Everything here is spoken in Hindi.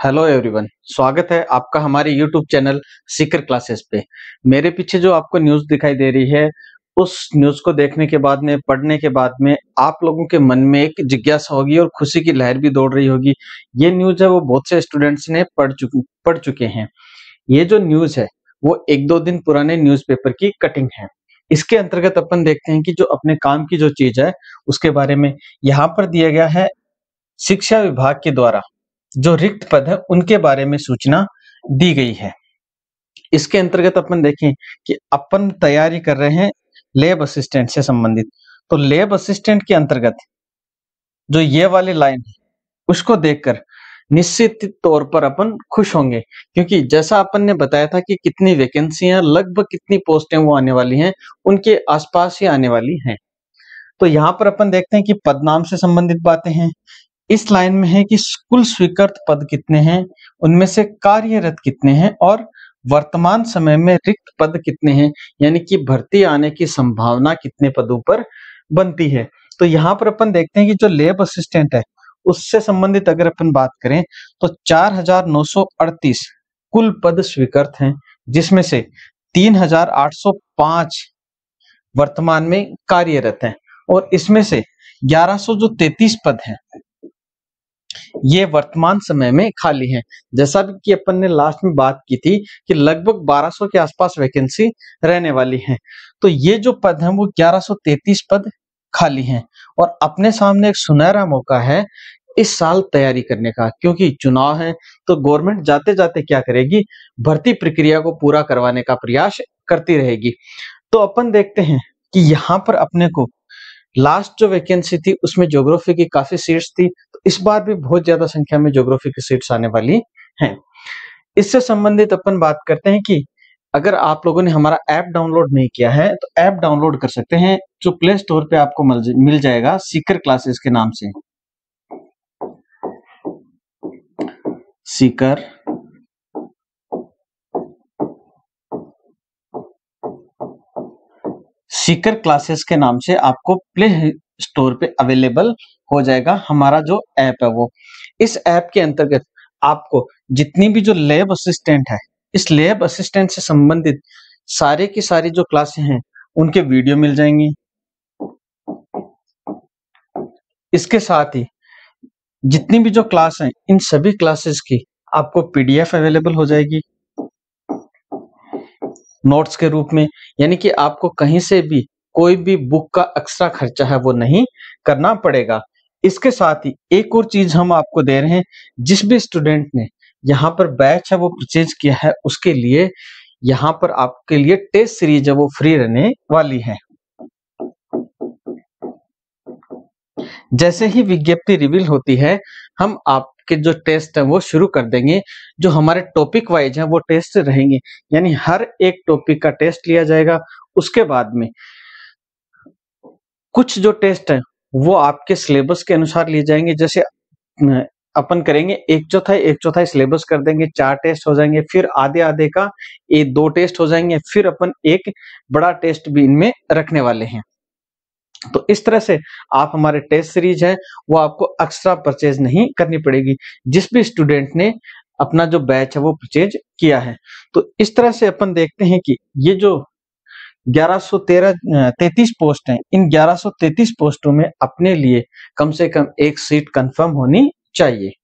हेलो एवरीवन स्वागत है आपका हमारे यूट्यूब चैनल सीकर क्लासेस पे मेरे पीछे जो आपको न्यूज दिखाई दे रही है उस न्यूज को देखने के बाद में पढ़ने के बाद में आप लोगों के मन में एक जिज्ञासा होगी और खुशी की लहर भी दौड़ रही होगी ये न्यूज है वो बहुत से स्टूडेंट्स ने पढ़ चुक पढ़ चुके हैं ये जो न्यूज है वो एक दो दिन पुराने न्यूज पेपर की कटिंग है इसके अंतर्गत अपन देखते हैं कि जो अपने काम की जो चीज है उसके बारे में यहाँ पर दिया गया है शिक्षा विभाग के द्वारा जो रिक्त पद है उनके बारे में सूचना दी गई है इसके अंतर्गत अपन देखें कि अपन तैयारी कर रहे हैं लेब असिस्टेंट से संबंधित तो लेब असिस्टेंट के अंतर्गत जो ये वाली लाइन है उसको देखकर निश्चित तौर पर अपन खुश होंगे क्योंकि जैसा अपन ने बताया था कि कितनी वैकेंसियां लगभग कितनी पोस्टें वो आने वाली हैं उनके आसपास ही आने वाली हैं तो यहाँ पर अपन देखते हैं कि पद नाम से संबंधित बातें हैं इस लाइन में है कि कुल स्वीकृत पद कितने हैं उनमें से कार्यरत कितने हैं और वर्तमान समय में रिक्त पद कितने हैं यानी कि भर्ती आने की संभावना कितने पदों पर बनती है तो यहाँ पर अपन देखते हैं कि जो लेब असिस्टेंट है उससे संबंधित अगर अपन बात करें तो 4,938 कुल पद स्वीकृत हैं जिसमें से 3,805 वर्तमान में कार्यरत हैं और इसमें से ग्यारह जो तैतीस पद हैं ये वर्तमान समय में खाली हैं जैसा कि अपन ने लास्ट में बात की थी कि लगभग 1200 के आसपास वैकेंसी रहने वाली है तो ये जो पद हैं वो 1133 पद खाली हैं और अपने सामने एक सुनहरा मौका है इस साल तैयारी करने का क्योंकि चुनाव है तो गवर्नमेंट जाते जाते क्या करेगी भर्ती प्रक्रिया को पूरा करवाने का प्रयास करती रहेगी तो अपन देखते हैं कि यहाँ पर अपने को लास्ट जो वैकेंसी थी उसमें ज्योग्राफी की काफी सीट्स थी तो इस बार भी बहुत ज्यादा संख्या में ज्योग्राफी की सीट्स आने वाली हैं इससे संबंधित अपन बात करते हैं कि अगर आप लोगों ने हमारा ऐप डाउनलोड नहीं किया है तो ऐप डाउनलोड कर सकते हैं जो प्ले स्टोर पे आपको मिल जाएगा सीकर क्लासेस के नाम से सीकर सीकर क्लासेस के नाम से आपको प्ले स्टोर पे अवेलेबल हो जाएगा हमारा जो ऐप है वो इस ऐप के अंतर्गत आपको जितनी भी जो लैब असिस्टेंट है इस लैब असिस्टेंट से संबंधित सारे की सारी जो क्लासेस हैं उनके वीडियो मिल जाएंगे इसके साथ ही जितनी भी जो क्लास है इन सभी क्लासेस की आपको पीडीएफ अवेलेबल हो जाएगी नोट्स के रूप में यानी कि आपको कहीं से भी कोई भी बुक का एक्स्ट्रा खर्चा है वो नहीं करना पड़ेगा इसके साथ ही एक और चीज हम आपको दे रहे हैं जिस भी स्टूडेंट ने यहाँ पर बैच है वो परचेज किया है उसके लिए यहाँ पर आपके लिए टेस्ट सीरीज है वो फ्री रहने वाली है जैसे ही विज्ञप्ति रिवील होती है हम आप के जो टेस्ट है वो शुरू कर देंगे जो हमारे टॉपिक वाइज है वो टेस्ट रहेंगे यानी हर एक टॉपिक का टेस्ट लिया जाएगा उसके बाद में कुछ जो टेस्ट है वो आपके सिलेबस के अनुसार लिए जाएंगे जैसे अपन करेंगे एक चौथाई एक चौथाई सिलेबस कर देंगे चार टेस्ट हो जाएंगे फिर आधे आधे का ये दो टेस्ट हो जाएंगे फिर अपन एक बड़ा टेस्ट भी इनमें रखने वाले हैं तो इस तरह से आप हमारे टेस्ट सीरीज है वो आपको एक्स्ट्रा परचेज नहीं करनी पड़ेगी जिस भी स्टूडेंट ने अपना जो बैच है वो परचेज किया है तो इस तरह से अपन देखते हैं कि ये जो 1113 तैतीस पोस्ट हैं इन 1133 पोस्टों में अपने लिए कम से कम एक सीट कंफर्म होनी चाहिए